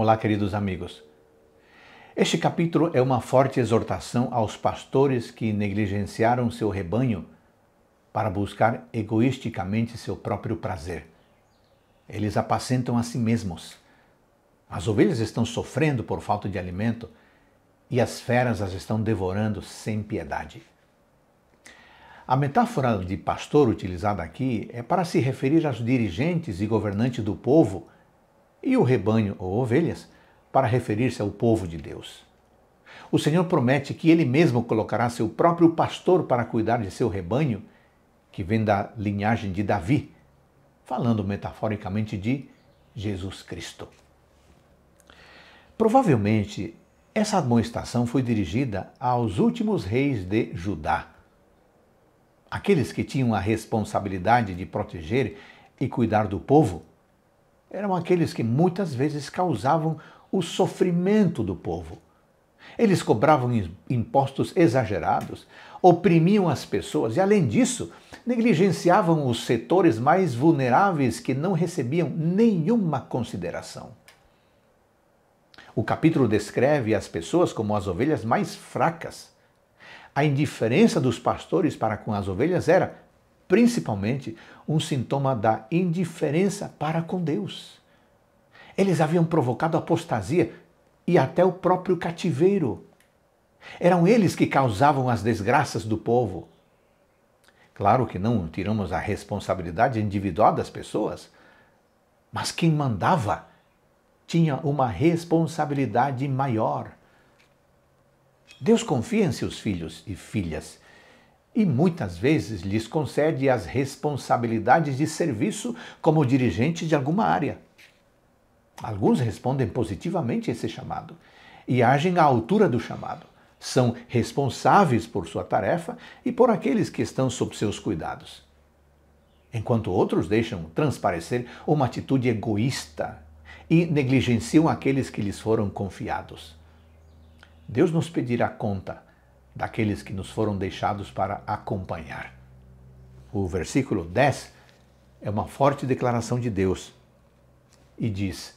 Olá, queridos amigos. Este capítulo é uma forte exortação aos pastores que negligenciaram seu rebanho para buscar egoisticamente seu próprio prazer. Eles apacentam a si mesmos. As ovelhas estão sofrendo por falta de alimento e as feras as estão devorando sem piedade. A metáfora de pastor utilizada aqui é para se referir aos dirigentes e governantes do povo e o rebanho ou ovelhas, para referir-se ao povo de Deus. O Senhor promete que ele mesmo colocará seu próprio pastor para cuidar de seu rebanho, que vem da linhagem de Davi, falando metaforicamente de Jesus Cristo. Provavelmente, essa admoestação foi dirigida aos últimos reis de Judá, aqueles que tinham a responsabilidade de proteger e cuidar do povo eram aqueles que muitas vezes causavam o sofrimento do povo. Eles cobravam impostos exagerados, oprimiam as pessoas e, além disso, negligenciavam os setores mais vulneráveis que não recebiam nenhuma consideração. O capítulo descreve as pessoas como as ovelhas mais fracas. A indiferença dos pastores para com as ovelhas era principalmente um sintoma da indiferença para com Deus. Eles haviam provocado apostasia e até o próprio cativeiro. Eram eles que causavam as desgraças do povo. Claro que não tiramos a responsabilidade individual das pessoas, mas quem mandava tinha uma responsabilidade maior. Deus confia em seus filhos e filhas e muitas vezes lhes concede as responsabilidades de serviço como dirigente de alguma área. Alguns respondem positivamente a esse chamado e agem à altura do chamado. São responsáveis por sua tarefa e por aqueles que estão sob seus cuidados. Enquanto outros deixam transparecer uma atitude egoísta e negligenciam aqueles que lhes foram confiados. Deus nos pedirá conta daqueles que nos foram deixados para acompanhar. O versículo 10 é uma forte declaração de Deus e diz: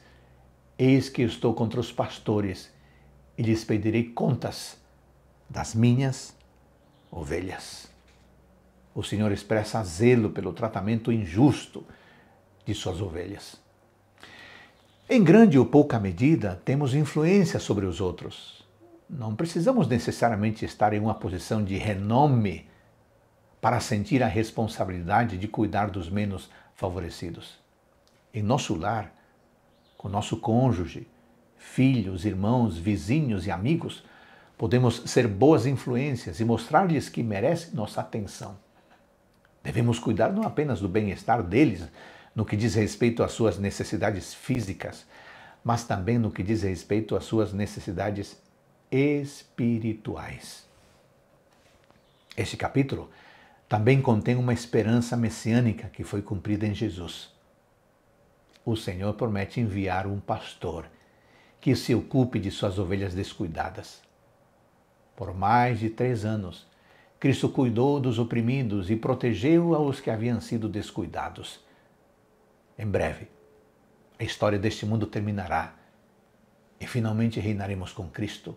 Eis que estou contra os pastores e lhes pedirei contas das minhas ovelhas. O Senhor expressa zelo pelo tratamento injusto de suas ovelhas. Em grande ou pouca medida, temos influência sobre os outros. Não precisamos necessariamente estar em uma posição de renome para sentir a responsabilidade de cuidar dos menos favorecidos. Em nosso lar, com nosso cônjuge, filhos, irmãos, vizinhos e amigos, podemos ser boas influências e mostrar-lhes que merecem nossa atenção. Devemos cuidar não apenas do bem-estar deles no que diz respeito às suas necessidades físicas, mas também no que diz respeito às suas necessidades espirituais. Este capítulo também contém uma esperança messiânica que foi cumprida em Jesus. O Senhor promete enviar um pastor que se ocupe de suas ovelhas descuidadas. Por mais de três anos, Cristo cuidou dos oprimidos e protegeu aos que haviam sido descuidados. Em breve, a história deste mundo terminará e finalmente reinaremos com Cristo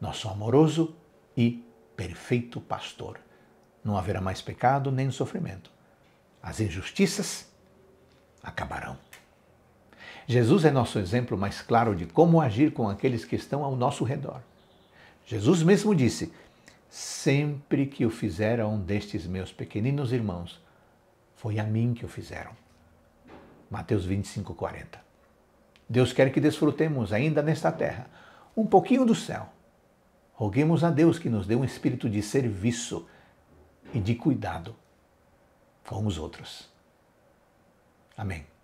nosso amoroso e perfeito pastor. Não haverá mais pecado nem sofrimento. As injustiças acabarão. Jesus é nosso exemplo mais claro de como agir com aqueles que estão ao nosso redor. Jesus mesmo disse: Sempre que o fizeram destes meus pequeninos irmãos, foi a mim que o fizeram. Mateus 25, 40. Deus quer que desfrutemos ainda nesta terra um pouquinho do céu Roguemos a Deus que nos dê um espírito de serviço e de cuidado com os outros. Amém.